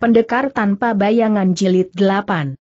Pendekar tanpa bayangan jilid 8.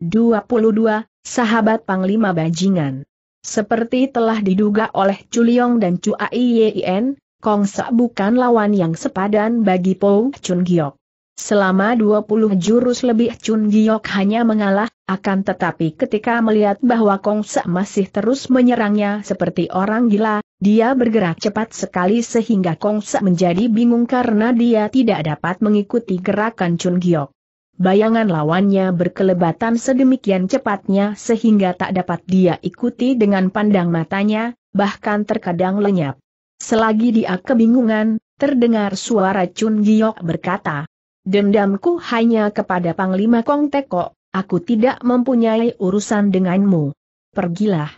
22. Sahabat Panglima Bajingan. Seperti telah diduga oleh Chuliong dan Chu Aiyien, Kong Sa bukan lawan yang sepadan bagi Po Chun Giok. Selama 20 jurus lebih Chun Giok hanya mengalah akan tetapi ketika melihat bahwa Kong Sa masih terus menyerangnya seperti orang gila, dia bergerak cepat sekali sehingga Kong Sa menjadi bingung karena dia tidak dapat mengikuti gerakan Chun Giok. Bayangan lawannya berkelebatan sedemikian cepatnya sehingga tak dapat dia ikuti dengan pandang matanya, bahkan terkadang lenyap. Selagi dia kebingungan, terdengar suara Chun Giok berkata, Dendamku hanya kepada Panglima Kong Teko, Aku tidak mempunyai urusan denganmu. Pergilah.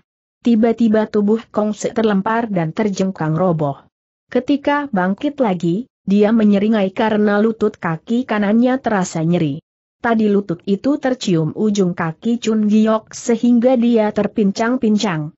Tiba-tiba tubuh Kong Se terlempar dan terjengkang roboh. Ketika bangkit lagi, dia menyeringai karena lutut kaki kanannya terasa nyeri. Tadi lutut itu tercium ujung kaki Chun Giok sehingga dia terpincang-pincang.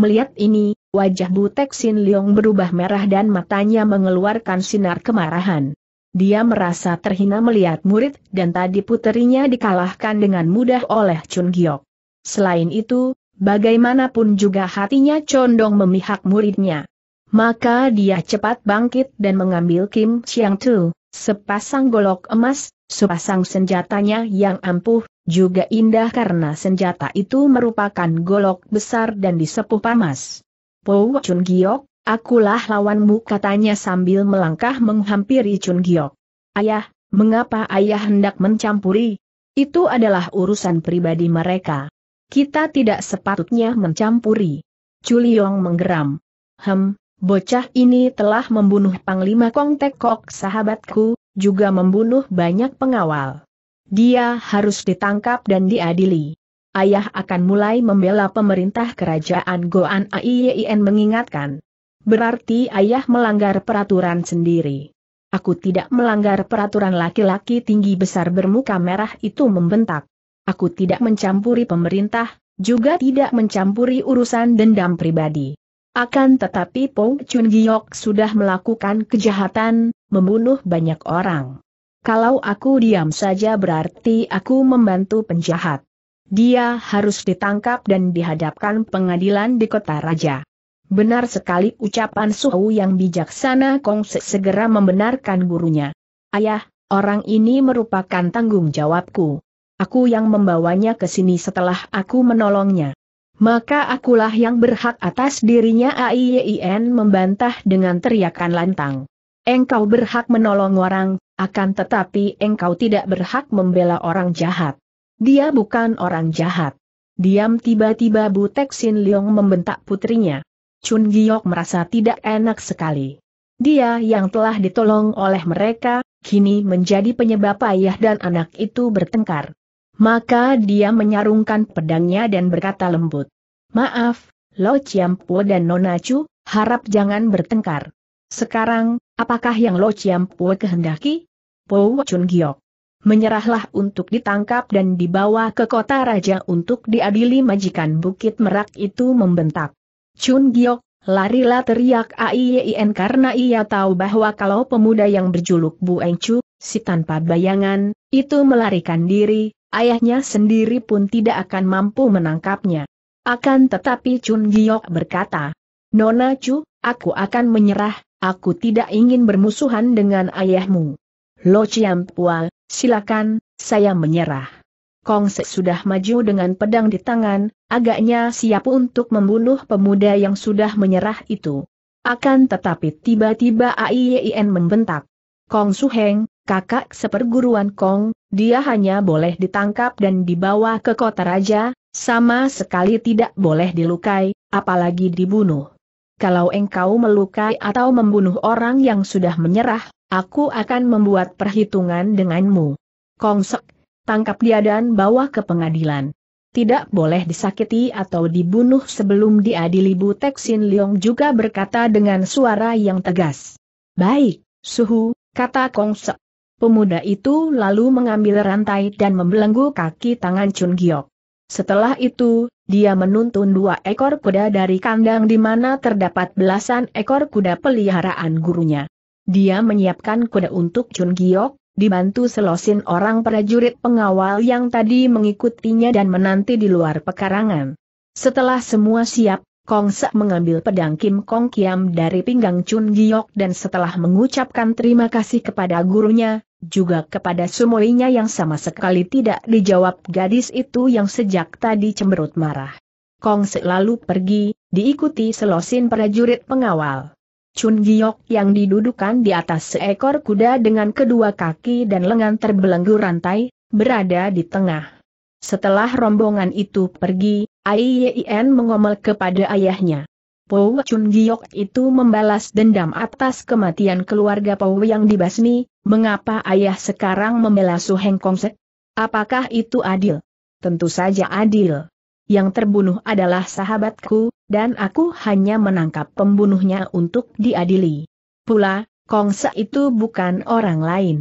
Melihat ini, wajah Butek Sin Leong berubah merah dan matanya mengeluarkan sinar kemarahan. Dia merasa terhina melihat murid dan tadi puterinya dikalahkan dengan mudah oleh Chun Giok. Selain itu, bagaimanapun juga hatinya condong memihak muridnya. Maka dia cepat bangkit dan mengambil Kim Chiang Tu, sepasang golok emas, sepasang senjatanya yang ampuh, juga indah karena senjata itu merupakan golok besar dan disepuh pamas. Po Chun Giok, Akulah lawanmu katanya sambil melangkah menghampiri Chun Giok. Ayah, mengapa ayah hendak mencampuri? Itu adalah urusan pribadi mereka. Kita tidak sepatutnya mencampuri. Chuliong menggeram. Hem, bocah ini telah membunuh Panglima Kong Tekok sahabatku, juga membunuh banyak pengawal. Dia harus ditangkap dan diadili. Ayah akan mulai membela pemerintah kerajaan Goan Aiyien mengingatkan. Berarti ayah melanggar peraturan sendiri. Aku tidak melanggar peraturan laki-laki tinggi besar bermuka merah itu membentak. Aku tidak mencampuri pemerintah, juga tidak mencampuri urusan dendam pribadi. Akan tetapi Pong Chun Giok sudah melakukan kejahatan, membunuh banyak orang. Kalau aku diam saja berarti aku membantu penjahat. Dia harus ditangkap dan dihadapkan pengadilan di kota raja. Benar sekali ucapan Suhu yang bijaksana Kong Se segera membenarkan gurunya. Ayah, orang ini merupakan tanggung jawabku. Aku yang membawanya ke sini setelah aku menolongnya. Maka akulah yang berhak atas dirinya AIYIN membantah dengan teriakan lantang. Engkau berhak menolong orang, akan tetapi engkau tidak berhak membela orang jahat. Dia bukan orang jahat. Diam tiba-tiba Butek Sin Leong membentak putrinya. Chun Giok merasa tidak enak sekali. Dia yang telah ditolong oleh mereka, kini menjadi penyebab ayah dan anak itu bertengkar. Maka dia menyarungkan pedangnya dan berkata lembut. Maaf, Lo Chiampu dan Nona Chu, harap jangan bertengkar. Sekarang, apakah yang Lo Chiampu kehendaki? Po Chun Giok. Menyerahlah untuk ditangkap dan dibawa ke kota raja untuk diadili majikan Bukit Merak itu membentak. Chun Giok, larilah teriak AIYIN karena ia tahu bahwa kalau pemuda yang berjuluk Bu Engcu, si tanpa bayangan, itu melarikan diri, ayahnya sendiri pun tidak akan mampu menangkapnya. Akan tetapi Chun Giok berkata, Nona Chu, aku akan menyerah, aku tidak ingin bermusuhan dengan ayahmu. Lo Chiam Pual, silakan, saya menyerah. Kong Se sudah maju dengan pedang di tangan, agaknya siap untuk membunuh pemuda yang sudah menyerah itu. Akan tetapi tiba-tiba AIYIN membentak. Kong Heng, kakak seperguruan Kong, dia hanya boleh ditangkap dan dibawa ke kota raja, sama sekali tidak boleh dilukai, apalagi dibunuh. Kalau engkau melukai atau membunuh orang yang sudah menyerah, aku akan membuat perhitungan denganmu. Kong Sek tangkap dia dan bawa ke pengadilan. Tidak boleh disakiti atau dibunuh sebelum diadili Bu Teksin Leong juga berkata dengan suara yang tegas. Baik, suhu, kata Kong Se. Pemuda itu lalu mengambil rantai dan membelenggu kaki tangan Chun Giok. Setelah itu, dia menuntun dua ekor kuda dari kandang di mana terdapat belasan ekor kuda peliharaan gurunya. Dia menyiapkan kuda untuk Chun Giok, dibantu selosin orang prajurit pengawal yang tadi mengikutinya dan menanti di luar pekarangan. Setelah semua siap, Kong Sek mengambil pedang Kim Kong Kiam dari pinggang Chun Giok dan setelah mengucapkan terima kasih kepada gurunya, juga kepada sumoinya yang sama sekali tidak dijawab gadis itu yang sejak tadi cemberut marah. Kong Sek lalu pergi, diikuti selosin prajurit pengawal. Chun Giok yang didudukan di atas seekor kuda dengan kedua kaki dan lengan terbelenggu rantai, berada di tengah. Setelah rombongan itu pergi, Aiyien mengomel kepada ayahnya. Po Chun Giok itu membalas dendam atas kematian keluarga Po yang dibasmi, mengapa ayah sekarang membela Su Heng Kongsek? Apakah itu adil? Tentu saja adil yang terbunuh adalah sahabatku, dan aku hanya menangkap pembunuhnya untuk diadili. Pula, Kongsa itu bukan orang lain.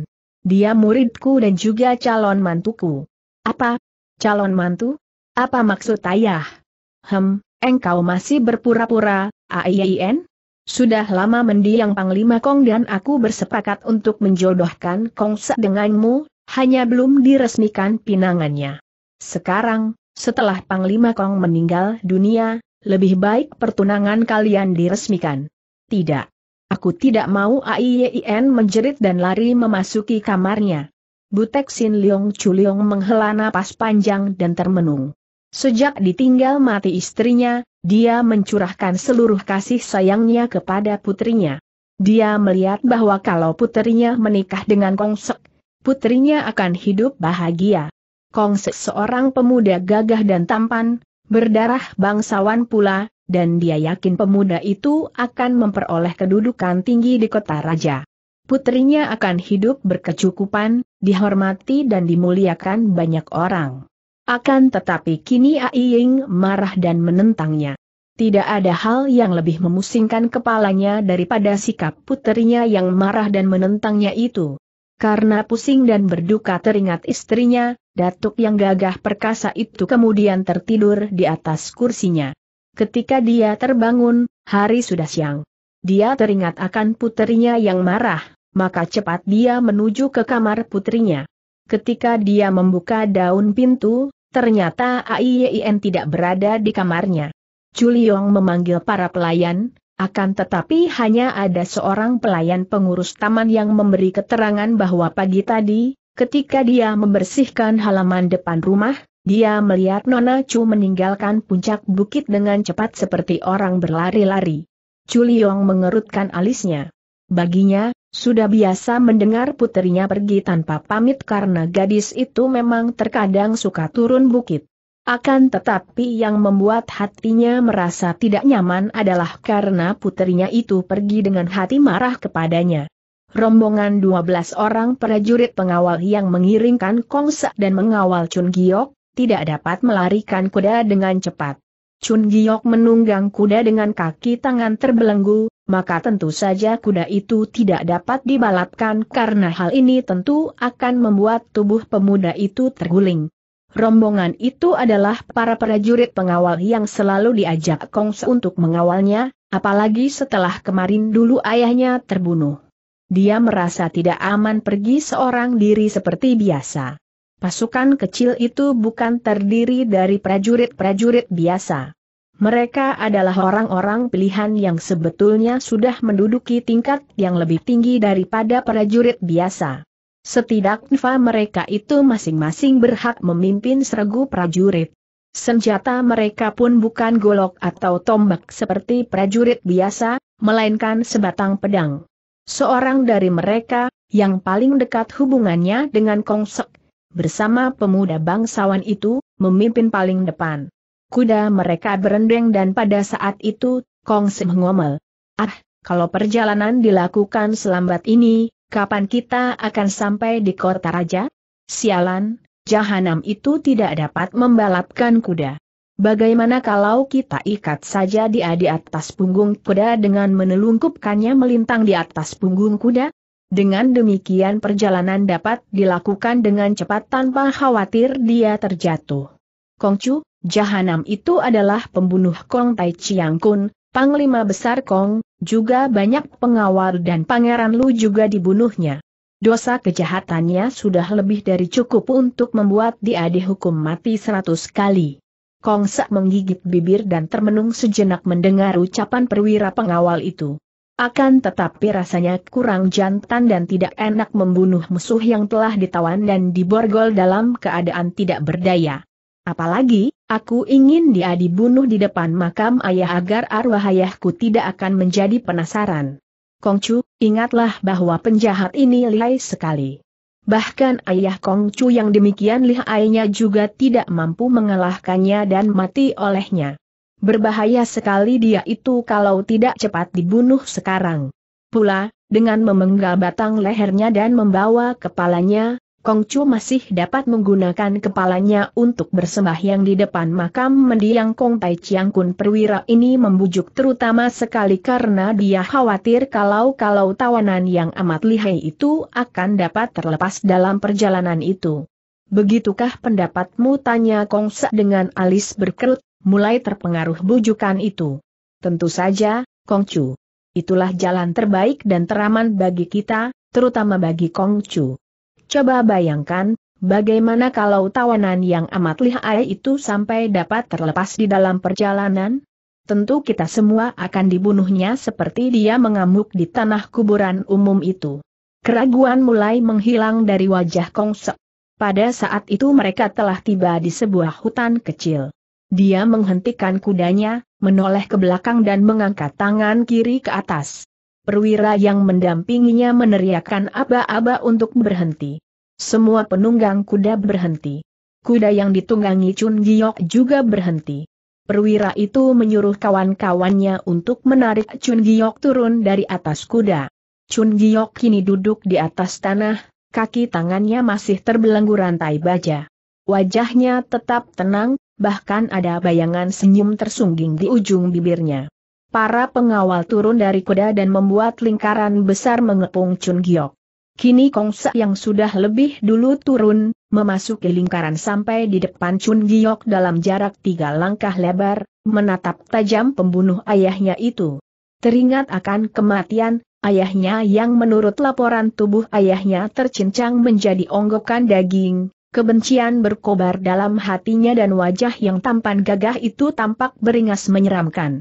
Dia muridku dan juga calon mantuku. Apa? Calon mantu? Apa maksud ayah? Hem, engkau masih berpura-pura, A.I.I.N.? Sudah lama mendiang Panglima Kong dan aku bersepakat untuk menjodohkan Kongsa denganmu, hanya belum diresmikan pinangannya. Sekarang, setelah Panglima Kong meninggal dunia, lebih baik pertunangan kalian diresmikan. Tidak. Aku tidak mau AIYIN e menjerit dan lari memasuki kamarnya. Butek Sin Leong Chuliong menghela napas panjang dan termenung. Sejak ditinggal mati istrinya, dia mencurahkan seluruh kasih sayangnya kepada putrinya. Dia melihat bahwa kalau putrinya menikah dengan Kong Sek, putrinya akan hidup bahagia. Se seorang pemuda gagah dan tampan, berdarah bangsawan pula, dan dia yakin pemuda itu akan memperoleh kedudukan tinggi di kota raja. Putrinya akan hidup berkecukupan, dihormati dan dimuliakan banyak orang. Akan tetapi kini Aiying marah dan menentangnya. Tidak ada hal yang lebih memusingkan kepalanya daripada sikap putrinya yang marah dan menentangnya itu. Karena pusing dan berduka teringat istrinya, datuk yang gagah perkasa itu kemudian tertidur di atas kursinya. Ketika dia terbangun, hari sudah siang. Dia teringat akan putrinya yang marah, maka cepat dia menuju ke kamar putrinya. Ketika dia membuka daun pintu, ternyata AIYIN tidak berada di kamarnya. Chuliong memanggil para pelayan, akan tetapi hanya ada seorang pelayan pengurus taman yang memberi keterangan bahwa pagi tadi, ketika dia membersihkan halaman depan rumah, dia melihat Nona Chu meninggalkan puncak bukit dengan cepat seperti orang berlari-lari. Chu Liyong mengerutkan alisnya. Baginya, sudah biasa mendengar putrinya pergi tanpa pamit karena gadis itu memang terkadang suka turun bukit. Akan tetapi yang membuat hatinya merasa tidak nyaman adalah karena putrinya itu pergi dengan hati marah kepadanya. Rombongan 12 orang prajurit pengawal yang mengiringkan Kongsa dan mengawal Chun Giok, tidak dapat melarikan kuda dengan cepat. Chun Giok menunggang kuda dengan kaki tangan terbelenggu, maka tentu saja kuda itu tidak dapat dibalapkan karena hal ini tentu akan membuat tubuh pemuda itu terguling. Rombongan itu adalah para prajurit pengawal yang selalu diajak Kongsa untuk mengawalnya, apalagi setelah kemarin dulu ayahnya terbunuh. Dia merasa tidak aman pergi seorang diri seperti biasa. Pasukan kecil itu bukan terdiri dari prajurit-prajurit biasa. Mereka adalah orang-orang pilihan yang sebetulnya sudah menduduki tingkat yang lebih tinggi daripada prajurit biasa. Setidaknya mereka itu masing-masing berhak memimpin seregu prajurit. Senjata mereka pun bukan golok atau tombak seperti prajurit biasa, melainkan sebatang pedang. Seorang dari mereka, yang paling dekat hubungannya dengan Kongsek, bersama pemuda bangsawan itu, memimpin paling depan. Kuda mereka berendeng dan pada saat itu, Kongsek mengomel. Ah, kalau perjalanan dilakukan selambat ini, kapan kita akan sampai di kota raja? Sialan, jahanam itu tidak dapat membalapkan kuda. Bagaimana kalau kita ikat saja dia di atas punggung kuda dengan menelungkupkannya melintang di atas punggung kuda? Dengan demikian perjalanan dapat dilakukan dengan cepat tanpa khawatir dia terjatuh. Kongcu, jahanam itu adalah pembunuh Kong Tai Chiang Kun, Panglima Besar Kong, juga banyak pengawal dan Pangeran Lu juga dibunuhnya. Dosa kejahatannya sudah lebih dari cukup untuk membuat dia dihukum mati seratus kali. Kong Sa menggigit bibir dan termenung sejenak mendengar ucapan perwira pengawal itu. Akan tetapi rasanya kurang jantan dan tidak enak membunuh musuh yang telah ditawan dan diborgol dalam keadaan tidak berdaya. Apalagi, aku ingin dia dibunuh di depan makam ayah agar arwah ayahku tidak akan menjadi penasaran. Kongcu, ingatlah bahwa penjahat ini lihai sekali. Bahkan ayah Kongcu yang demikian lihainya juga tidak mampu mengalahkannya dan mati olehnya. Berbahaya sekali dia itu kalau tidak cepat dibunuh sekarang. Pula, dengan memenggal batang lehernya dan membawa kepalanya, Kongcu masih dapat menggunakan kepalanya untuk yang di depan makam mendiang Kong Tai Chiang Kun perwira ini membujuk terutama sekali karena dia khawatir kalau-kalau tawanan yang amat lihai itu akan dapat terlepas dalam perjalanan itu. Begitukah pendapatmu tanya Kong Sa dengan alis berkerut, mulai terpengaruh bujukan itu. Tentu saja, Kongcu. Itulah jalan terbaik dan teraman bagi kita, terutama bagi Kongcu. Coba bayangkan, bagaimana kalau tawanan yang amat lihai itu sampai dapat terlepas di dalam perjalanan? Tentu kita semua akan dibunuhnya seperti dia mengamuk di tanah kuburan umum itu. Keraguan mulai menghilang dari wajah Kongse. Pada saat itu mereka telah tiba di sebuah hutan kecil. Dia menghentikan kudanya, menoleh ke belakang dan mengangkat tangan kiri ke atas perwira yang mendampinginya meneriakkan aba-aba untuk berhenti. Semua penunggang kuda berhenti. Kuda yang ditunggangi Chun Giok juga berhenti. Perwira itu menyuruh kawan-kawannya untuk menarik Chun Giok turun dari atas kuda. Chun Giok kini duduk di atas tanah, kaki tangannya masih terbelenggu rantai baja. Wajahnya tetap tenang, bahkan ada bayangan senyum tersungging di ujung bibirnya para pengawal turun dari kuda dan membuat lingkaran besar mengepung Chun Giok. Kini Kong Kongsa yang sudah lebih dulu turun, memasuki lingkaran sampai di depan Chun Giok dalam jarak tiga langkah lebar, menatap tajam pembunuh ayahnya itu. Teringat akan kematian, ayahnya yang menurut laporan tubuh ayahnya tercincang menjadi onggokan daging, kebencian berkobar dalam hatinya dan wajah yang tampan gagah itu tampak beringas menyeramkan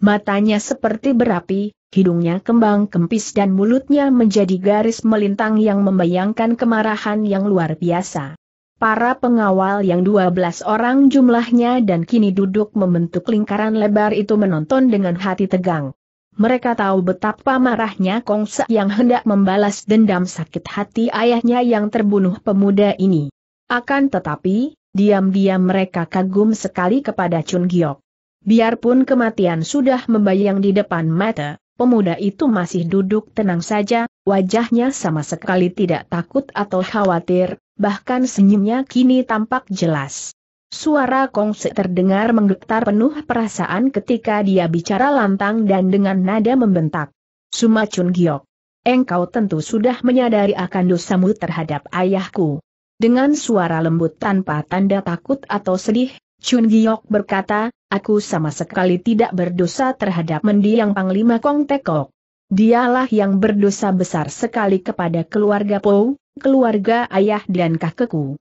matanya seperti berapi, hidungnya kembang kempis dan mulutnya menjadi garis melintang yang membayangkan kemarahan yang luar biasa. Para pengawal yang 12 orang jumlahnya dan kini duduk membentuk lingkaran lebar itu menonton dengan hati tegang. Mereka tahu betapa marahnya Kongsa yang hendak membalas dendam sakit hati ayahnya yang terbunuh pemuda ini. Akan tetapi, diam-diam mereka kagum sekali kepada Chun Giok. Biarpun kematian sudah membayang di depan mata, pemuda itu masih duduk tenang saja, wajahnya sama sekali tidak takut atau khawatir, bahkan senyumnya kini tampak jelas. Suara Kongse terdengar menggetar penuh perasaan ketika dia bicara lantang dan dengan nada membentak. Sumacun Giok, engkau tentu sudah menyadari akan dosamu terhadap ayahku. Dengan suara lembut tanpa tanda takut atau sedih, Chun Giok berkata, aku sama sekali tidak berdosa terhadap mendiang Panglima Kong Tekok. Dialah yang berdosa besar sekali kepada keluarga Po, keluarga ayah dan kakekku.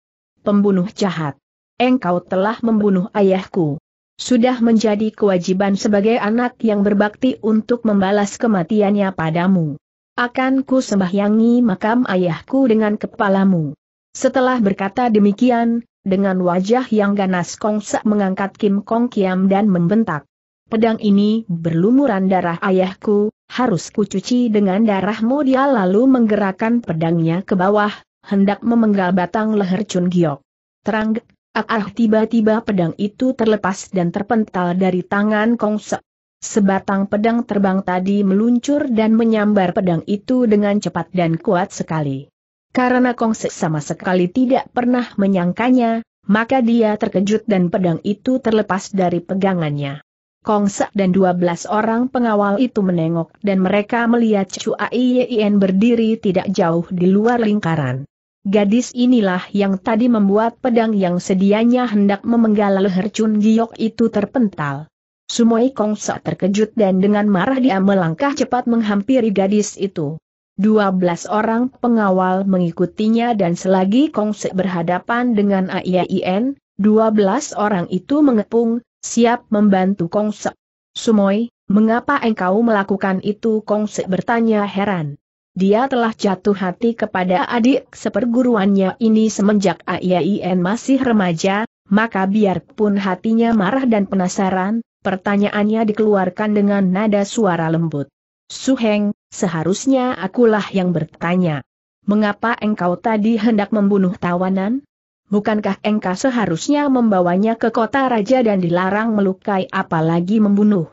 Pembunuh jahat. Engkau telah membunuh ayahku. Sudah menjadi kewajiban sebagai anak yang berbakti untuk membalas kematiannya padamu. Akan ku sembahyangi makam ayahku dengan kepalamu. Setelah berkata demikian, dengan wajah yang ganas Kong Sa mengangkat Kim Kong Kiam dan membentak. Pedang ini berlumuran darah ayahku, harus kucuci dengan darahmu dia lalu menggerakkan pedangnya ke bawah, hendak memenggal batang leher Chun Giok. Terang, ah, ah tiba-tiba pedang itu terlepas dan terpental dari tangan Kong Sa. Sebatang pedang terbang tadi meluncur dan menyambar pedang itu dengan cepat dan kuat sekali. Karena Kongsi sama sekali tidak pernah menyangkanya, maka dia terkejut dan pedang itu terlepas dari pegangannya. Kongsa dan 12 orang pengawal itu menengok dan mereka melihat Cucu Yin berdiri tidak jauh di luar lingkaran. Gadis inilah yang tadi membuat pedang yang sedianya hendak memenggal leher Chun Giok itu terpental. Sumoi Kongsa terkejut dan dengan marah dia melangkah cepat menghampiri gadis itu. 12 orang pengawal mengikutinya dan selagi Kongse berhadapan dengan AIAIN, belas orang itu mengepung, siap membantu Kongse. Sumoy, mengapa engkau melakukan itu Kongse bertanya heran. Dia telah jatuh hati kepada adik seperguruannya ini semenjak AIAIN masih remaja, maka biarpun hatinya marah dan penasaran, pertanyaannya dikeluarkan dengan nada suara lembut. Suheng, seharusnya akulah yang bertanya. Mengapa engkau tadi hendak membunuh tawanan? Bukankah engkau seharusnya membawanya ke kota raja dan dilarang melukai apalagi membunuh?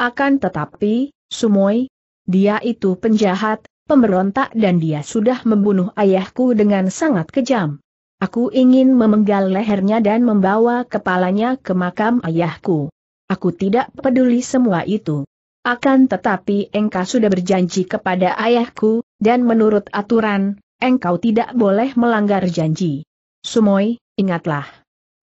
Akan tetapi, Sumoy, dia itu penjahat, pemberontak dan dia sudah membunuh ayahku dengan sangat kejam. Aku ingin memenggal lehernya dan membawa kepalanya ke makam ayahku. Aku tidak peduli semua itu. Akan tetapi engkau sudah berjanji kepada ayahku, dan menurut aturan, engkau tidak boleh melanggar janji. Sumoy, ingatlah.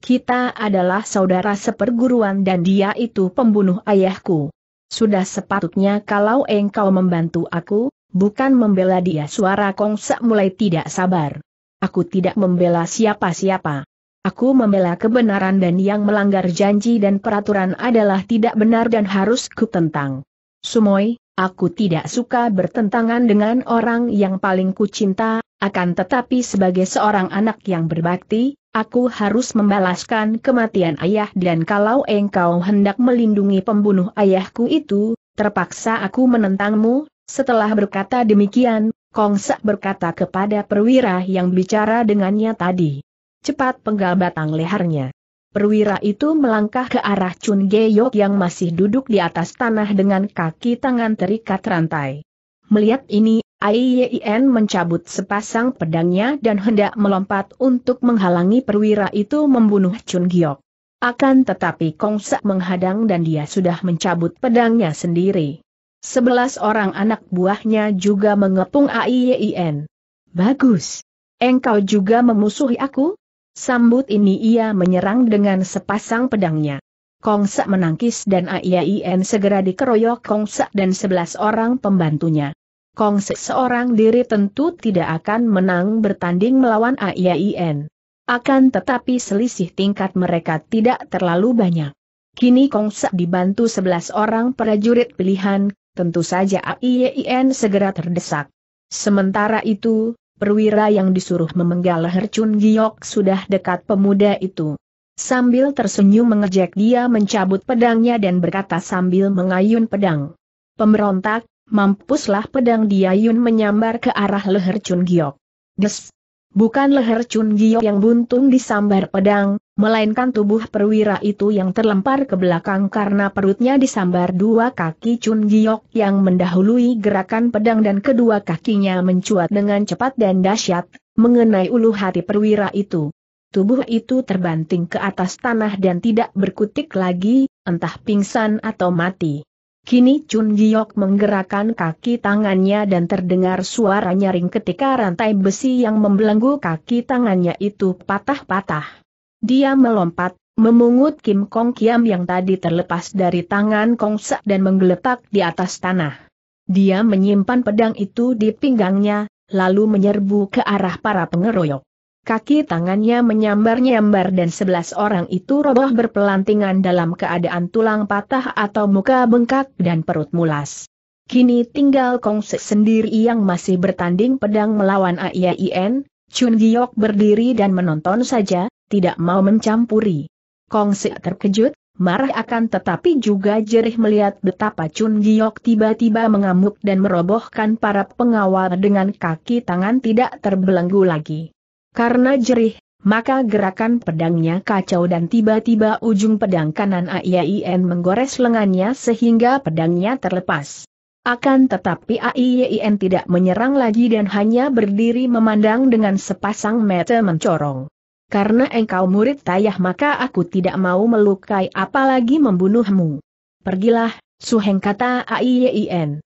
Kita adalah saudara seperguruan dan dia itu pembunuh ayahku. Sudah sepatutnya kalau engkau membantu aku, bukan membela dia suara Kongsa mulai tidak sabar. Aku tidak membela siapa-siapa. Aku membela kebenaran dan yang melanggar janji dan peraturan adalah tidak benar dan harus kutentang. Sumoy, aku tidak suka bertentangan dengan orang yang paling kucinta, akan tetapi sebagai seorang anak yang berbakti, aku harus membalaskan kematian ayah dan kalau engkau hendak melindungi pembunuh ayahku itu, terpaksa aku menentangmu, setelah berkata demikian, Kongsa berkata kepada perwira yang bicara dengannya tadi. Cepat penggal batang lehernya. Perwira itu melangkah ke arah Chun Geok yang masih duduk di atas tanah dengan kaki tangan terikat rantai. Melihat ini, Aiyien mencabut sepasang pedangnya dan hendak melompat untuk menghalangi perwira itu membunuh Chun Geok. Akan tetapi Kong Kongsa menghadang dan dia sudah mencabut pedangnya sendiri. Sebelas orang anak buahnya juga mengepung Aiyien. Bagus. Engkau juga memusuhi aku? Sambut ini ia menyerang dengan sepasang pedangnya. Sa menangkis dan Aiyain segera dikeroyok Sa dan sebelas orang pembantunya. Sa seorang diri tentu tidak akan menang bertanding melawan Aiyain. Akan tetapi selisih tingkat mereka tidak terlalu banyak. Kini Sa dibantu sebelas orang prajurit pilihan, tentu saja Aiyain segera terdesak. Sementara itu, perwira yang disuruh memenggal leher Chun Giok sudah dekat pemuda itu. Sambil tersenyum mengejek dia mencabut pedangnya dan berkata sambil mengayun pedang. Pemberontak, mampuslah pedang diayun menyambar ke arah leher Chun Giok. Des! Bukan leher Chun Giok yang buntung disambar pedang, melainkan tubuh perwira itu yang terlempar ke belakang karena perutnya disambar dua kaki Chun Giok yang mendahului gerakan pedang dan kedua kakinya mencuat dengan cepat dan dahsyat, mengenai ulu hati perwira itu. Tubuh itu terbanting ke atas tanah dan tidak berkutik lagi, entah pingsan atau mati. Kini Chun Giok menggerakkan kaki tangannya dan terdengar suara nyaring ketika rantai besi yang membelenggu kaki tangannya itu patah-patah. Dia melompat, memungut Kim Kong Kiam yang tadi terlepas dari tangan Kong Sa dan menggeletak di atas tanah. Dia menyimpan pedang itu di pinggangnya, lalu menyerbu ke arah para pengeroyok. Kaki tangannya menyambar-nyambar dan sebelas orang itu roboh berpelantingan dalam keadaan tulang patah atau muka bengkak dan perut mulas. Kini tinggal Kong Se sendiri yang masih bertanding pedang melawan AIN, Chun Giok berdiri dan menonton saja, tidak mau mencampuri. Kong Si terkejut, marah akan tetapi juga jerih melihat betapa Chun Giok tiba-tiba mengamuk dan merobohkan para pengawal dengan kaki tangan tidak terbelenggu lagi. Karena jerih, maka gerakan pedangnya kacau dan tiba-tiba ujung pedang kanan AIN menggores lengannya sehingga pedangnya terlepas. Akan tetapi AIYIN tidak menyerang lagi dan hanya berdiri memandang dengan sepasang mata mencorong. Karena engkau murid tayah maka aku tidak mau melukai apalagi membunuhmu. Pergilah, Suheng kata AIYIN.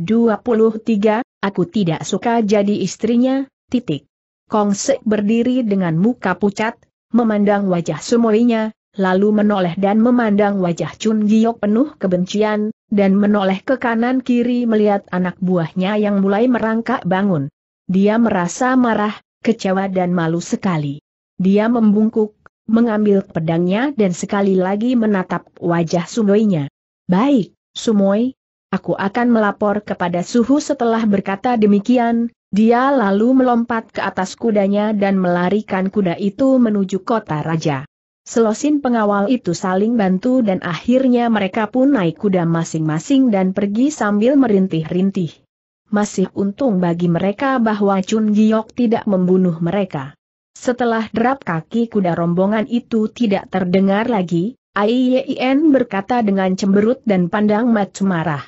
23, aku tidak suka jadi istrinya, titik. Kongsek berdiri dengan muka pucat, memandang wajah sumoinya, lalu menoleh dan memandang wajah Chun Giok penuh kebencian, dan menoleh ke kanan-kiri melihat anak buahnya yang mulai merangkak bangun. Dia merasa marah, kecewa dan malu sekali. Dia membungkuk, mengambil pedangnya dan sekali lagi menatap wajah Sumoinya. Baik, Sumoi, aku akan melapor kepada Suhu setelah berkata demikian, dia lalu melompat ke atas kudanya dan melarikan kuda itu menuju kota raja. Selosin pengawal itu saling bantu dan akhirnya mereka pun naik kuda masing-masing dan pergi sambil merintih-rintih. Masih untung bagi mereka bahwa Chun Giok tidak membunuh mereka. Setelah derap kaki kuda rombongan itu tidak terdengar lagi, Aiyen berkata dengan cemberut dan pandang macu marah.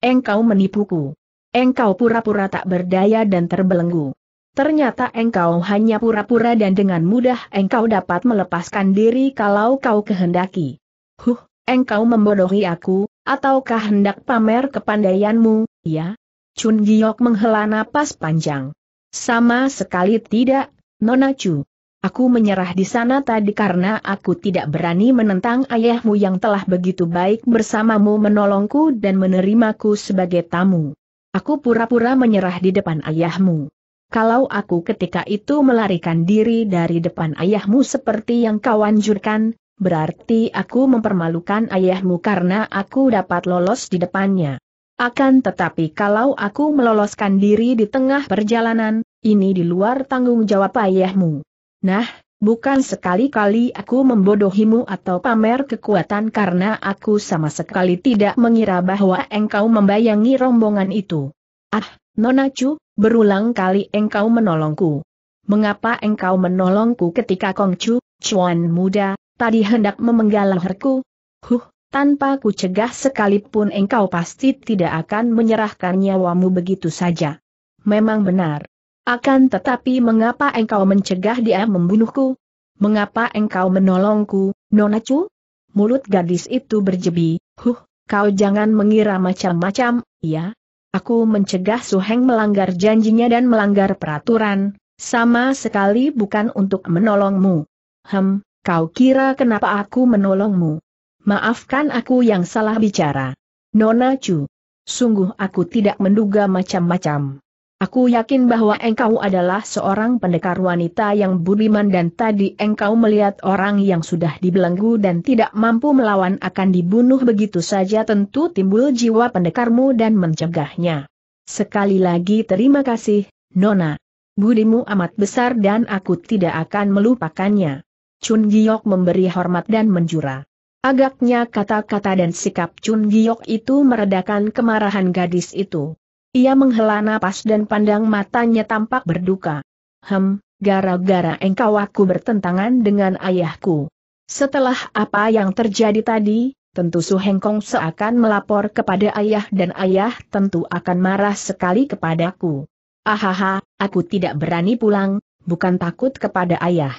Engkau menipuku. Engkau pura-pura tak berdaya dan terbelenggu. Ternyata engkau hanya pura-pura dan dengan mudah engkau dapat melepaskan diri kalau kau kehendaki. Huh, engkau membodohi aku, ataukah hendak pamer kepandaianmu, ya? Chun Giok menghela napas panjang. Sama sekali tidak, Nona Chu. Aku menyerah di sana tadi karena aku tidak berani menentang ayahmu yang telah begitu baik bersamamu menolongku dan menerimaku sebagai tamu. Aku pura-pura menyerah di depan ayahmu. Kalau aku ketika itu melarikan diri dari depan ayahmu seperti yang kau anjurkan, berarti aku mempermalukan ayahmu karena aku dapat lolos di depannya. Akan tetapi kalau aku meloloskan diri di tengah perjalanan, ini di luar tanggung jawab ayahmu. Nah, bukan sekali-kali aku membodohimu atau pamer kekuatan karena aku sama sekali tidak mengira bahwa engkau membayangi rombongan itu. Ah, Nona Chu, berulang kali engkau menolongku. Mengapa engkau menolongku ketika Kongcu, Chuan muda, tadi hendak memenggal leherku? Huh, tanpa ku cegah sekalipun engkau pasti tidak akan menyerahkan nyawamu begitu saja. Memang benar. Akan tetapi mengapa engkau mencegah dia membunuhku? Mengapa engkau menolongku, Nona Chu? Mulut gadis itu berjebi, huh, kau jangan mengira macam-macam, ya? Aku mencegah Suheng melanggar janjinya dan melanggar peraturan, sama sekali bukan untuk menolongmu. Hem, kau kira kenapa aku menolongmu? Maafkan aku yang salah bicara. Nona Chu. Sungguh aku tidak menduga macam-macam. Aku yakin bahwa engkau adalah seorang pendekar wanita yang budiman dan tadi engkau melihat orang yang sudah dibelenggu dan tidak mampu melawan akan dibunuh begitu saja tentu timbul jiwa pendekarmu dan mencegahnya. Sekali lagi terima kasih, Nona. Budimu amat besar dan aku tidak akan melupakannya. Chun Giok memberi hormat dan menjura. Agaknya kata-kata dan sikap Chun Giok itu meredakan kemarahan gadis itu. Ia menghela napas dan pandang matanya tampak berduka. Hem, gara-gara engkau aku bertentangan dengan ayahku. Setelah apa yang terjadi tadi, tentu Su Hengkong seakan melapor kepada ayah dan ayah tentu akan marah sekali kepadaku. Ahaha, aku tidak berani pulang, bukan takut kepada ayah.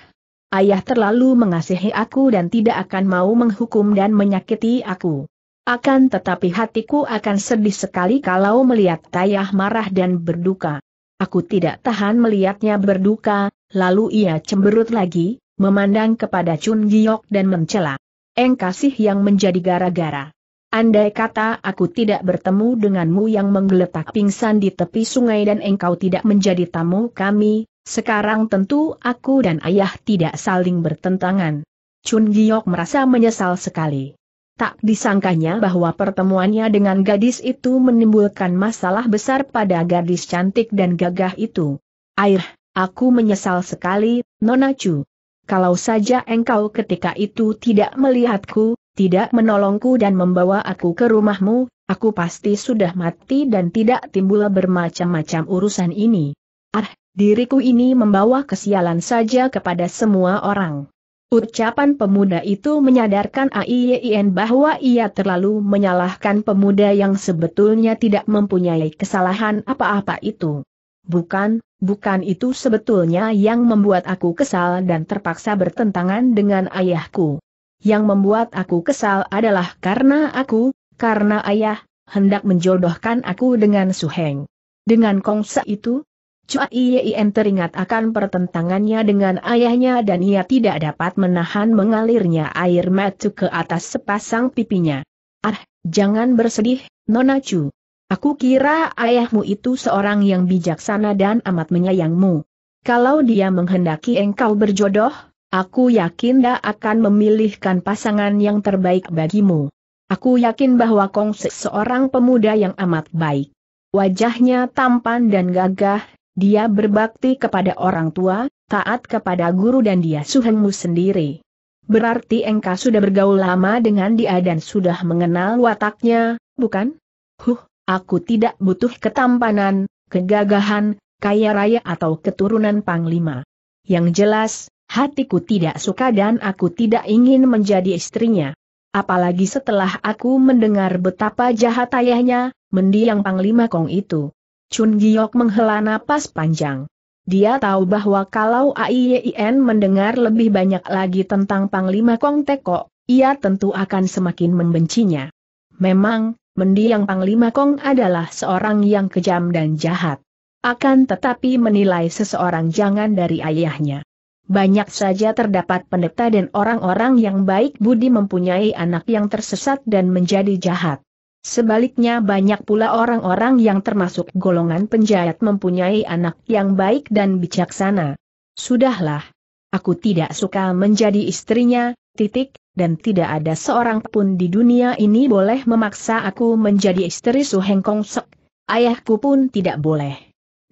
Ayah terlalu mengasihi aku dan tidak akan mau menghukum dan menyakiti aku. Akan tetapi hatiku akan sedih sekali kalau melihat Tayah marah dan berduka. Aku tidak tahan melihatnya berduka, lalu ia cemberut lagi, memandang kepada Chun Giok dan mencela. Engkau sih yang menjadi gara-gara. Andai kata aku tidak bertemu denganmu yang menggeletak pingsan di tepi sungai dan engkau tidak menjadi tamu kami, sekarang tentu aku dan ayah tidak saling bertentangan. Chun Giok merasa menyesal sekali tak disangkanya bahwa pertemuannya dengan gadis itu menimbulkan masalah besar pada gadis cantik dan gagah itu. Air, aku menyesal sekali, Nona Chu. Kalau saja engkau ketika itu tidak melihatku, tidak menolongku dan membawa aku ke rumahmu, aku pasti sudah mati dan tidak timbul bermacam-macam urusan ini. Ah, diriku ini membawa kesialan saja kepada semua orang. Ucapan pemuda itu menyadarkan AIYIN bahwa ia terlalu menyalahkan pemuda yang sebetulnya tidak mempunyai kesalahan apa-apa itu. Bukan, bukan itu sebetulnya yang membuat aku kesal dan terpaksa bertentangan dengan ayahku. Yang membuat aku kesal adalah karena aku, karena ayah, hendak menjodohkan aku dengan Suheng. Dengan Kongsa itu, Cua Yen teringat akan pertentangannya dengan ayahnya dan ia tidak dapat menahan mengalirnya air mata ke atas sepasang pipinya. Ah, jangan bersedih, Nona Chu. Aku kira ayahmu itu seorang yang bijaksana dan amat menyayangmu. Kalau dia menghendaki engkau berjodoh, aku yakin dia akan memilihkan pasangan yang terbaik bagimu. Aku yakin bahwa Kong seorang pemuda yang amat baik. Wajahnya tampan dan gagah, dia berbakti kepada orang tua, taat kepada guru dan dia suhengmu sendiri. Berarti engkau sudah bergaul lama dengan dia dan sudah mengenal wataknya, bukan? Huh, aku tidak butuh ketampanan, kegagahan, kaya raya atau keturunan panglima. Yang jelas, hatiku tidak suka dan aku tidak ingin menjadi istrinya. Apalagi setelah aku mendengar betapa jahat ayahnya, mendiang Panglima Kong itu. Chun Giok menghela napas panjang. Dia tahu bahwa kalau AIYIN mendengar lebih banyak lagi tentang Panglima Kong Teko, ia tentu akan semakin membencinya. Memang, mendiang Panglima Kong adalah seorang yang kejam dan jahat. Akan tetapi menilai seseorang jangan dari ayahnya. Banyak saja terdapat pendeta dan orang-orang yang baik budi mempunyai anak yang tersesat dan menjadi jahat. Sebaliknya banyak pula orang-orang yang termasuk golongan penjahat mempunyai anak yang baik dan bijaksana. Sudahlah. Aku tidak suka menjadi istrinya, titik, dan tidak ada seorang pun di dunia ini boleh memaksa aku menjadi istri Su Heng Kong Sok. Ayahku pun tidak boleh.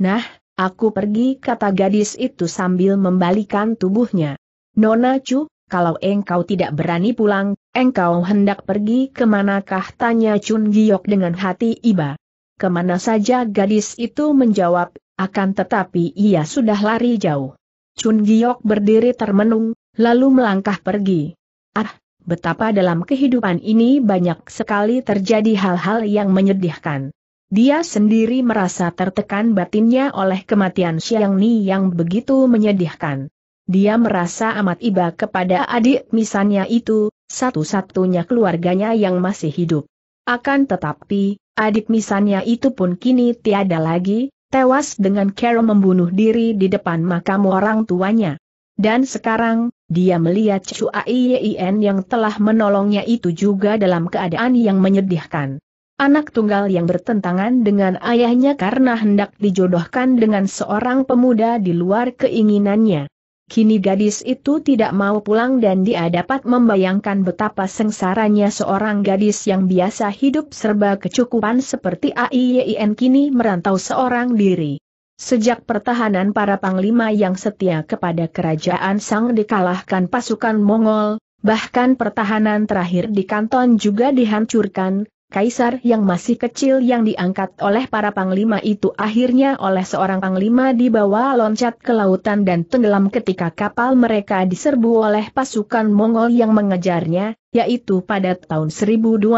Nah, aku pergi kata gadis itu sambil membalikan tubuhnya. Nona Chu, kalau engkau tidak berani pulang, engkau hendak pergi kemanakah tanya Chun Giok dengan hati iba. Kemana saja gadis itu menjawab, akan tetapi ia sudah lari jauh. Chun Giok berdiri termenung, lalu melangkah pergi. Ah, betapa dalam kehidupan ini banyak sekali terjadi hal-hal yang menyedihkan. Dia sendiri merasa tertekan batinnya oleh kematian Xiang Ni yang begitu menyedihkan. Dia merasa amat iba kepada adik misannya itu, satu-satunya keluarganya yang masih hidup. Akan tetapi, adik misannya itu pun kini tiada lagi, tewas dengan Carol membunuh diri di depan makam orang tuanya. Dan sekarang, dia melihat Chu Aiyien yang telah menolongnya itu juga dalam keadaan yang menyedihkan. Anak tunggal yang bertentangan dengan ayahnya karena hendak dijodohkan dengan seorang pemuda di luar keinginannya. Kini gadis itu tidak mau pulang dan dia dapat membayangkan betapa sengsaranya seorang gadis yang biasa hidup serba kecukupan seperti AIYIN kini merantau seorang diri. Sejak pertahanan para panglima yang setia kepada kerajaan Sang dikalahkan pasukan Mongol, bahkan pertahanan terakhir di Kanton juga dihancurkan, Kaisar yang masih kecil yang diangkat oleh para panglima itu akhirnya oleh seorang panglima dibawa loncat ke lautan dan tenggelam ketika kapal mereka diserbu oleh pasukan Mongol yang mengejarnya, yaitu pada tahun 1279,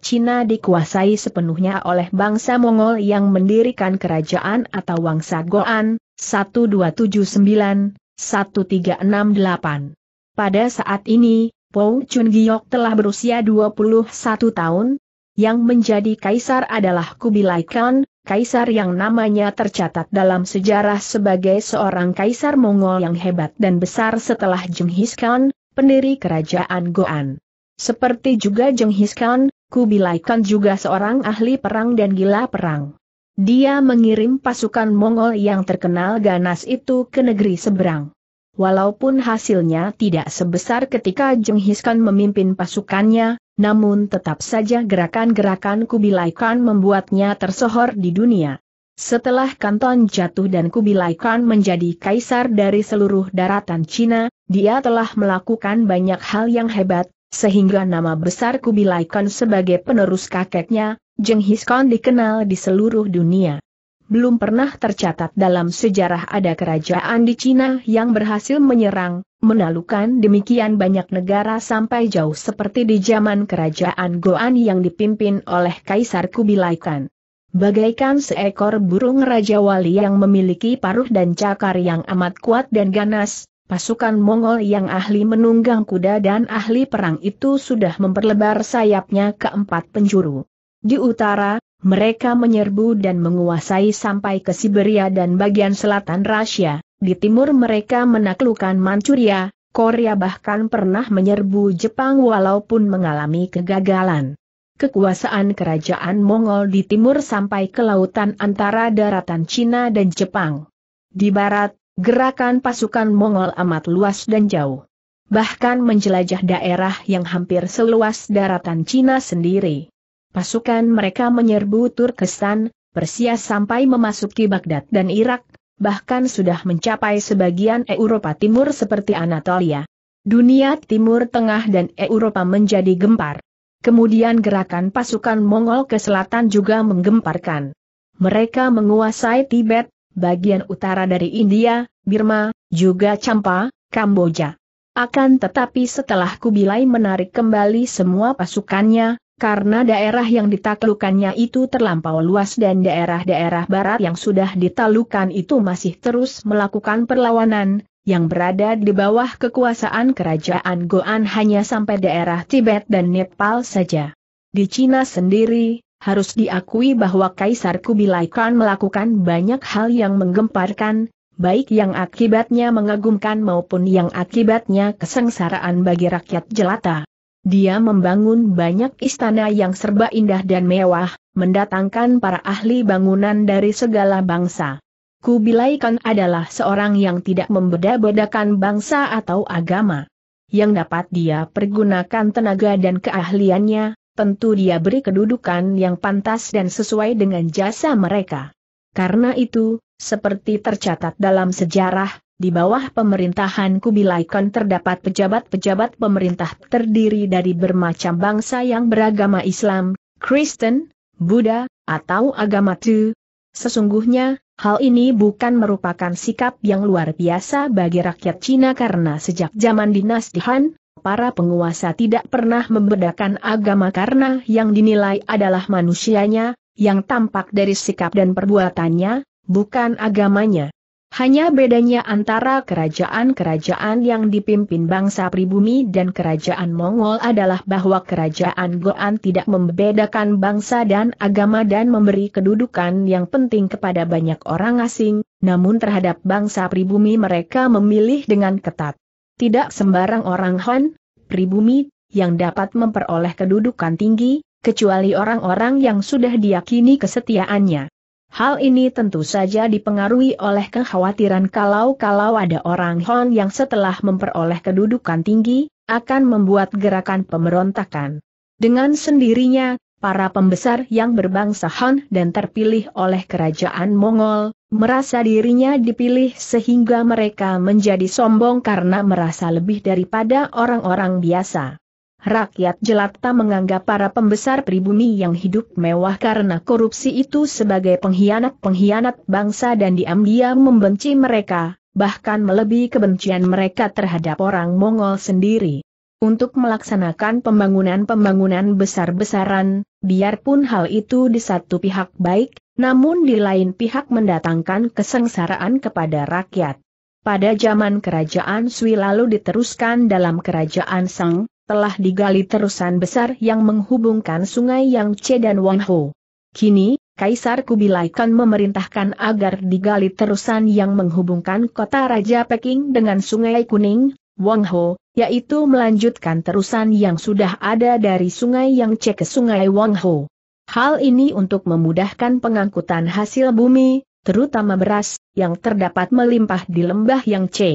Cina dikuasai sepenuhnya oleh bangsa Mongol yang mendirikan kerajaan atau wangsa Goan, 1279-1368. Pada saat ini, Pou Chun Giok telah berusia 21 tahun, yang menjadi kaisar adalah Kubilai Khan, kaisar yang namanya tercatat dalam sejarah sebagai seorang kaisar Mongol yang hebat dan besar setelah Genghis Khan, pendiri kerajaan Goan. Seperti juga Genghis Khan, Kubilai Khan juga seorang ahli perang dan gila perang. Dia mengirim pasukan Mongol yang terkenal ganas itu ke negeri seberang. Walaupun hasilnya tidak sebesar ketika Hiskan memimpin pasukannya, namun tetap saja gerakan-gerakan Kubilai Khan membuatnya tersohor di dunia. Setelah Kanton jatuh dan Kubilai Khan menjadi kaisar dari seluruh daratan Cina, dia telah melakukan banyak hal yang hebat, sehingga nama besar Kubilai Khan sebagai penerus kakeknya, Jenghis Khan dikenal di seluruh dunia belum pernah tercatat dalam sejarah ada kerajaan di Cina yang berhasil menyerang, menalukan demikian banyak negara sampai jauh seperti di zaman kerajaan Goan yang dipimpin oleh Kaisar Kubilai Khan. Bagaikan seekor burung Raja Wali yang memiliki paruh dan cakar yang amat kuat dan ganas, pasukan Mongol yang ahli menunggang kuda dan ahli perang itu sudah memperlebar sayapnya ke empat penjuru. Di utara, mereka menyerbu dan menguasai sampai ke Siberia dan bagian selatan Rusia, di timur mereka menaklukkan Manchuria, Korea bahkan pernah menyerbu Jepang walaupun mengalami kegagalan. Kekuasaan kerajaan Mongol di timur sampai ke lautan antara daratan Cina dan Jepang. Di barat, gerakan pasukan Mongol amat luas dan jauh. Bahkan menjelajah daerah yang hampir seluas daratan Cina sendiri. Pasukan mereka menyerbu Turkestan, Persia sampai memasuki Baghdad dan Irak, bahkan sudah mencapai sebagian Eropa Timur seperti Anatolia. Dunia Timur Tengah dan Eropa menjadi gempar. Kemudian gerakan pasukan Mongol ke selatan juga menggemparkan. Mereka menguasai Tibet, bagian utara dari India, Birma, juga Champa, Kamboja. Akan tetapi setelah Kubilai menarik kembali semua pasukannya, karena daerah yang ditaklukannya itu terlampau luas dan daerah-daerah barat yang sudah ditaklukan itu masih terus melakukan perlawanan, yang berada di bawah kekuasaan kerajaan Goan hanya sampai daerah Tibet dan Nepal saja. Di Cina sendiri, harus diakui bahwa Kaisar Kubilai Khan melakukan banyak hal yang menggemparkan, baik yang akibatnya mengagumkan maupun yang akibatnya kesengsaraan bagi rakyat jelata. Dia membangun banyak istana yang serba indah dan mewah, mendatangkan para ahli bangunan dari segala bangsa. Kubilaikan adalah seorang yang tidak membeda-bedakan bangsa atau agama. Yang dapat dia pergunakan tenaga dan keahliannya, tentu dia beri kedudukan yang pantas dan sesuai dengan jasa mereka. Karena itu, seperti tercatat dalam sejarah, di bawah pemerintahan Khan terdapat pejabat-pejabat pemerintah terdiri dari bermacam bangsa yang beragama Islam, Kristen, Buddha, atau agama Tu. Sesungguhnya, hal ini bukan merupakan sikap yang luar biasa bagi rakyat Cina karena sejak zaman dinasti Han, para penguasa tidak pernah membedakan agama karena yang dinilai adalah manusianya, yang tampak dari sikap dan perbuatannya, bukan agamanya. Hanya bedanya antara kerajaan-kerajaan yang dipimpin bangsa pribumi dan kerajaan Mongol adalah bahwa kerajaan Goan tidak membedakan bangsa dan agama dan memberi kedudukan yang penting kepada banyak orang asing, namun terhadap bangsa pribumi mereka memilih dengan ketat. Tidak sembarang orang Han, pribumi, yang dapat memperoleh kedudukan tinggi, kecuali orang-orang yang sudah diyakini kesetiaannya. Hal ini tentu saja dipengaruhi oleh kekhawatiran kalau-kalau ada orang Hon yang setelah memperoleh kedudukan tinggi, akan membuat gerakan pemberontakan. Dengan sendirinya, para pembesar yang berbangsa Hon dan terpilih oleh kerajaan Mongol, merasa dirinya dipilih sehingga mereka menjadi sombong karena merasa lebih daripada orang-orang biasa rakyat jelata menganggap para pembesar pribumi yang hidup mewah karena korupsi itu sebagai pengkhianat-pengkhianat bangsa dan diam-diam membenci mereka, bahkan melebihi kebencian mereka terhadap orang Mongol sendiri. Untuk melaksanakan pembangunan-pembangunan besar-besaran, biarpun hal itu di satu pihak baik, namun di lain pihak mendatangkan kesengsaraan kepada rakyat. Pada zaman kerajaan Sui lalu diteruskan dalam kerajaan Sang, telah digali terusan besar yang menghubungkan sungai Yang Yangtze dan Wangho. Kini, Kaisar Kubilai Khan memerintahkan agar digali terusan yang menghubungkan kota Raja Peking dengan Sungai Kuning, Wangho, yaitu melanjutkan terusan yang sudah ada dari Sungai Yangtze ke Sungai Wangho. Hal ini untuk memudahkan pengangkutan hasil bumi, terutama beras, yang terdapat melimpah di lembah Yang Yangtze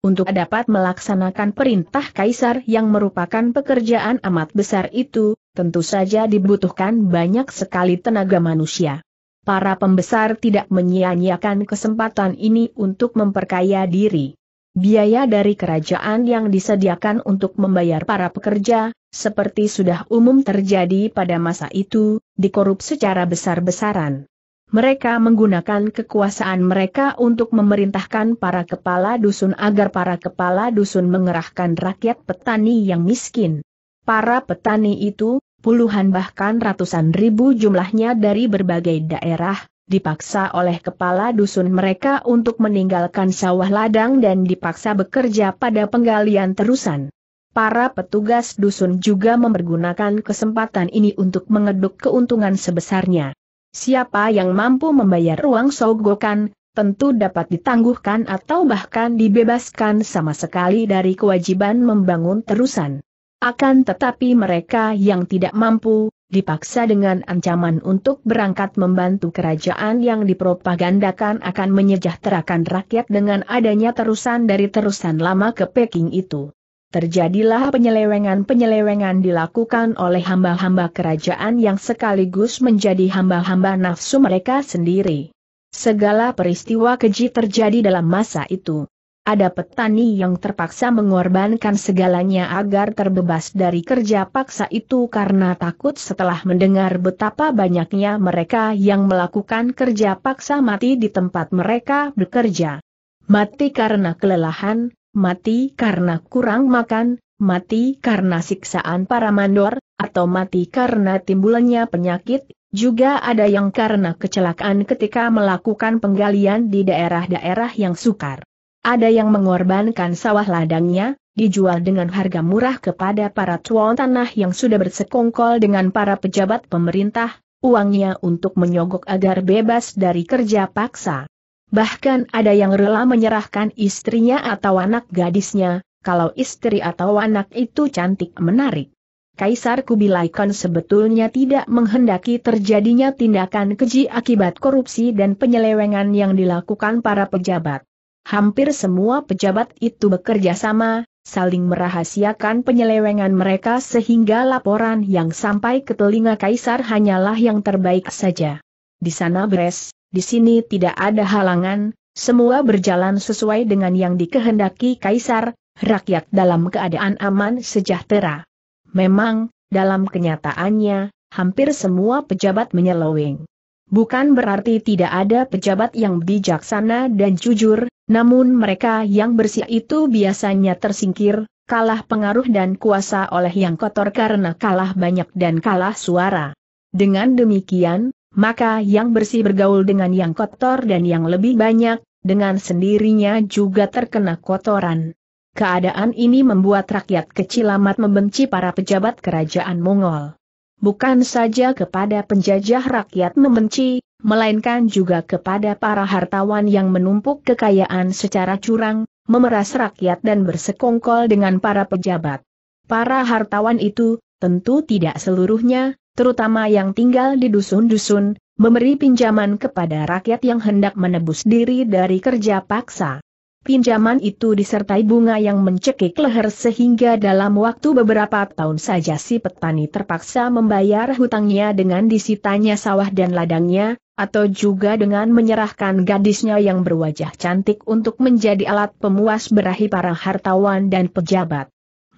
untuk dapat melaksanakan perintah kaisar yang merupakan pekerjaan amat besar itu, tentu saja dibutuhkan banyak sekali tenaga manusia. Para pembesar tidak menyia-nyiakan kesempatan ini untuk memperkaya diri. Biaya dari kerajaan yang disediakan untuk membayar para pekerja, seperti sudah umum terjadi pada masa itu, dikorup secara besar-besaran mereka menggunakan kekuasaan mereka untuk memerintahkan para kepala dusun agar para kepala dusun mengerahkan rakyat petani yang miskin. Para petani itu, puluhan bahkan ratusan ribu jumlahnya dari berbagai daerah, dipaksa oleh kepala dusun mereka untuk meninggalkan sawah ladang dan dipaksa bekerja pada penggalian terusan. Para petugas dusun juga mempergunakan kesempatan ini untuk mengeduk keuntungan sebesarnya. Siapa yang mampu membayar ruang sogokan, tentu dapat ditangguhkan atau bahkan dibebaskan sama sekali dari kewajiban membangun terusan. Akan tetapi mereka yang tidak mampu, dipaksa dengan ancaman untuk berangkat membantu kerajaan yang dipropagandakan akan menyejahterakan rakyat dengan adanya terusan dari terusan lama ke Peking itu. Terjadilah penyelewengan-penyelewengan dilakukan oleh hamba-hamba kerajaan yang sekaligus menjadi hamba-hamba nafsu mereka sendiri. Segala peristiwa keji terjadi dalam masa itu. Ada petani yang terpaksa mengorbankan segalanya agar terbebas dari kerja paksa itu karena takut setelah mendengar betapa banyaknya mereka yang melakukan kerja paksa mati di tempat mereka bekerja. Mati karena kelelahan, mati karena kurang makan, mati karena siksaan para mandor, atau mati karena timbulannya penyakit, juga ada yang karena kecelakaan ketika melakukan penggalian di daerah-daerah yang sukar. Ada yang mengorbankan sawah ladangnya, dijual dengan harga murah kepada para tuan tanah yang sudah bersekongkol dengan para pejabat pemerintah, uangnya untuk menyogok agar bebas dari kerja paksa. Bahkan ada yang rela menyerahkan istrinya atau anak gadisnya, kalau istri atau anak itu cantik menarik. Kaisar Kubilai Khan sebetulnya tidak menghendaki terjadinya tindakan keji akibat korupsi dan penyelewengan yang dilakukan para pejabat. Hampir semua pejabat itu bekerja sama, saling merahasiakan penyelewengan mereka sehingga laporan yang sampai ke telinga kaisar hanyalah yang terbaik saja. Di sana Bres, di sini tidak ada halangan, semua berjalan sesuai dengan yang dikehendaki Kaisar, rakyat dalam keadaan aman sejahtera. Memang, dalam kenyataannya, hampir semua pejabat menyeloweng. Bukan berarti tidak ada pejabat yang bijaksana dan jujur, namun mereka yang bersih itu biasanya tersingkir, kalah pengaruh dan kuasa oleh yang kotor karena kalah banyak dan kalah suara. Dengan demikian, maka yang bersih bergaul dengan yang kotor dan yang lebih banyak, dengan sendirinya juga terkena kotoran. Keadaan ini membuat rakyat kecil amat membenci para pejabat kerajaan Mongol. Bukan saja kepada penjajah rakyat membenci, melainkan juga kepada para hartawan yang menumpuk kekayaan secara curang, memeras rakyat dan bersekongkol dengan para pejabat. Para hartawan itu, tentu tidak seluruhnya, terutama yang tinggal di dusun-dusun, memberi pinjaman kepada rakyat yang hendak menebus diri dari kerja paksa. Pinjaman itu disertai bunga yang mencekik leher sehingga dalam waktu beberapa tahun saja si petani terpaksa membayar hutangnya dengan disitanya sawah dan ladangnya, atau juga dengan menyerahkan gadisnya yang berwajah cantik untuk menjadi alat pemuas berahi para hartawan dan pejabat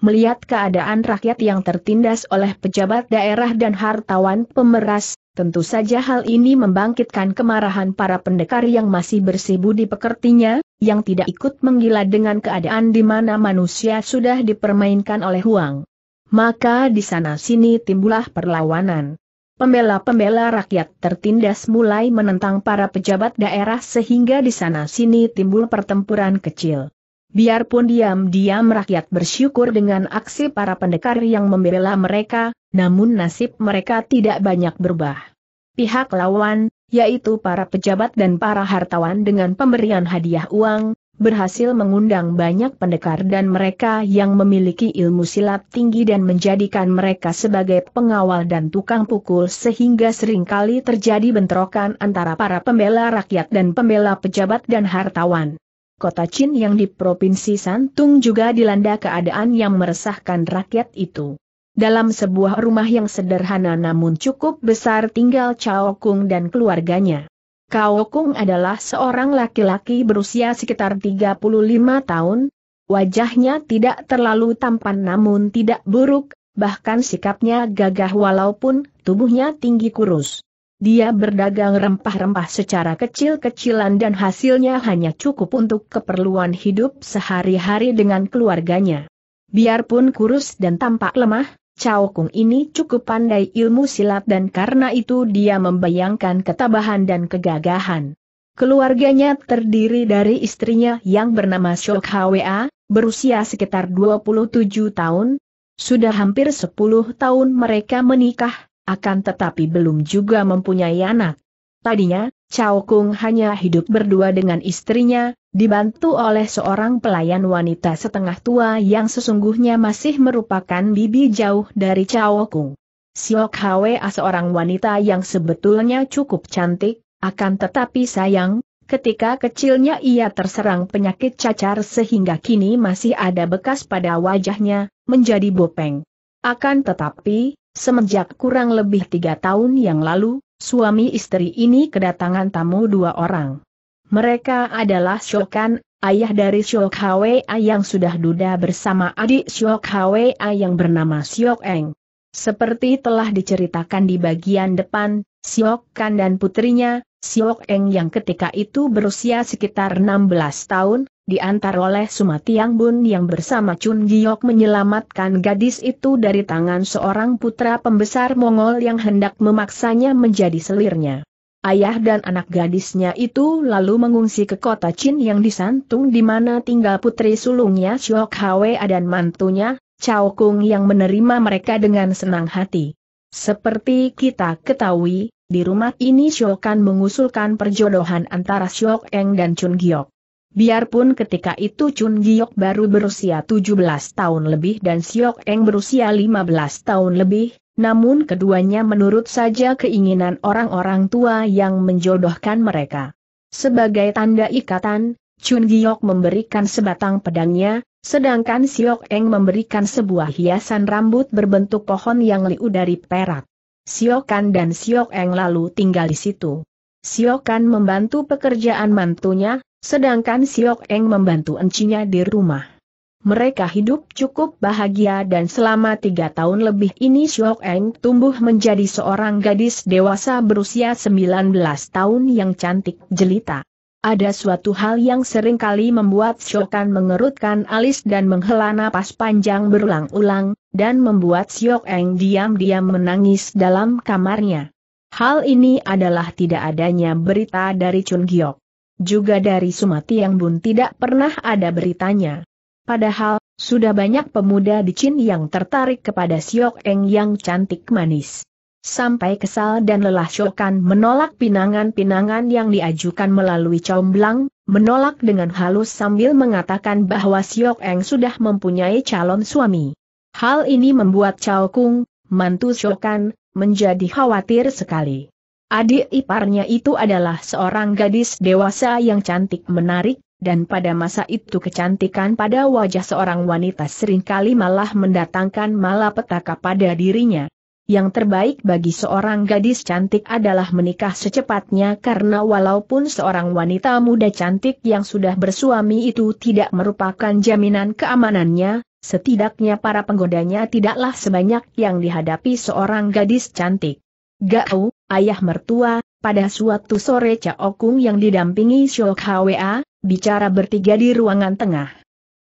melihat keadaan rakyat yang tertindas oleh pejabat daerah dan hartawan pemeras, tentu saja hal ini membangkitkan kemarahan para pendekar yang masih bersibu di pekertinya, yang tidak ikut menggila dengan keadaan di mana manusia sudah dipermainkan oleh huang. Maka di sana-sini timbullah perlawanan. Pembela-pembela rakyat tertindas mulai menentang para pejabat daerah sehingga di sana-sini timbul pertempuran kecil. Biarpun diam-diam rakyat bersyukur dengan aksi para pendekar yang membela mereka, namun nasib mereka tidak banyak berubah. Pihak lawan, yaitu para pejabat dan para hartawan dengan pemberian hadiah uang, berhasil mengundang banyak pendekar dan mereka yang memiliki ilmu silat tinggi dan menjadikan mereka sebagai pengawal dan tukang pukul sehingga seringkali terjadi bentrokan antara para pembela rakyat dan pembela pejabat dan hartawan kota Chin yang di Provinsi Santung juga dilanda keadaan yang meresahkan rakyat itu. Dalam sebuah rumah yang sederhana namun cukup besar tinggal Cao Kung dan keluarganya. Cao Kung adalah seorang laki-laki berusia sekitar 35 tahun, wajahnya tidak terlalu tampan namun tidak buruk, bahkan sikapnya gagah walaupun tubuhnya tinggi kurus. Dia berdagang rempah-rempah secara kecil-kecilan dan hasilnya hanya cukup untuk keperluan hidup sehari-hari dengan keluarganya. Biarpun kurus dan tampak lemah, Chao Kung ini cukup pandai ilmu silat dan karena itu dia membayangkan ketabahan dan kegagahan. Keluarganya terdiri dari istrinya yang bernama Shok Hwa, berusia sekitar 27 tahun. Sudah hampir 10 tahun mereka menikah, akan tetapi belum juga mempunyai anak. Tadinya, Chao Kung hanya hidup berdua dengan istrinya, dibantu oleh seorang pelayan wanita setengah tua yang sesungguhnya masih merupakan bibi jauh dari Chao Kung. Siok Hwa seorang wanita yang sebetulnya cukup cantik, akan tetapi sayang, ketika kecilnya ia terserang penyakit cacar sehingga kini masih ada bekas pada wajahnya, menjadi bopeng. Akan tetapi, semenjak kurang lebih tiga tahun yang lalu, suami istri ini kedatangan tamu dua orang. Mereka adalah Shokan, ayah dari Shok Hwa yang sudah duda bersama adik Shok Hwa yang bernama Siok Eng. Seperti telah diceritakan di bagian depan, Siok Kan dan putrinya, Siok Eng yang ketika itu berusia sekitar 16 tahun, diantar oleh Sumatiang Bun yang bersama Chun Giok menyelamatkan gadis itu dari tangan seorang putra pembesar Mongol yang hendak memaksanya menjadi selirnya. Ayah dan anak gadisnya itu lalu mengungsi ke kota Chin yang disantung di mana tinggal putri sulungnya Siok Hwe dan mantunya, Chao Kung yang menerima mereka dengan senang hati. Seperti kita ketahui, di rumah ini Shokan mengusulkan perjodohan antara Shok Eng dan Chun Giok. Biarpun ketika itu Chun Giok baru berusia 17 tahun lebih dan Shok Eng berusia 15 tahun lebih, namun keduanya menurut saja keinginan orang-orang tua yang menjodohkan mereka. Sebagai tanda ikatan, Chun Giok memberikan sebatang pedangnya, sedangkan Siok Eng memberikan sebuah hiasan rambut berbentuk pohon yang liu dari perak. Siokan dan Siok Eng lalu tinggal di situ. Siokan membantu pekerjaan mantunya, sedangkan Siok Eng membantu encinya di rumah. Mereka hidup cukup bahagia dan selama tiga tahun lebih ini Siok Eng tumbuh menjadi seorang gadis dewasa berusia 19 tahun yang cantik jelita. Ada suatu hal yang seringkali membuat Siokan mengerutkan alis dan menghela napas panjang berulang-ulang, dan membuat Siok Eng diam-diam menangis dalam kamarnya. Hal ini adalah tidak adanya berita dari Chun Giok. Juga dari Sumati yang Bun tidak pernah ada beritanya. Padahal, sudah banyak pemuda di Chin yang tertarik kepada Siok Eng yang cantik manis. Sampai kesal dan lelah Shokan menolak pinangan-pinangan yang diajukan melalui comblang, menolak dengan halus sambil mengatakan bahwa Siok Eng sudah mempunyai calon suami. Hal ini membuat Chao Kung, mantu Shokan, menjadi khawatir sekali. Adik iparnya itu adalah seorang gadis dewasa yang cantik menarik, dan pada masa itu kecantikan pada wajah seorang wanita seringkali malah mendatangkan malapetaka pada dirinya. Yang terbaik bagi seorang gadis cantik adalah menikah secepatnya karena walaupun seorang wanita muda cantik yang sudah bersuami itu tidak merupakan jaminan keamanannya, setidaknya para penggodanya tidaklah sebanyak yang dihadapi seorang gadis cantik. Gao, ayah mertua, pada suatu sore Cha Okung yang didampingi Shou Kwa, bicara bertiga di ruangan tengah.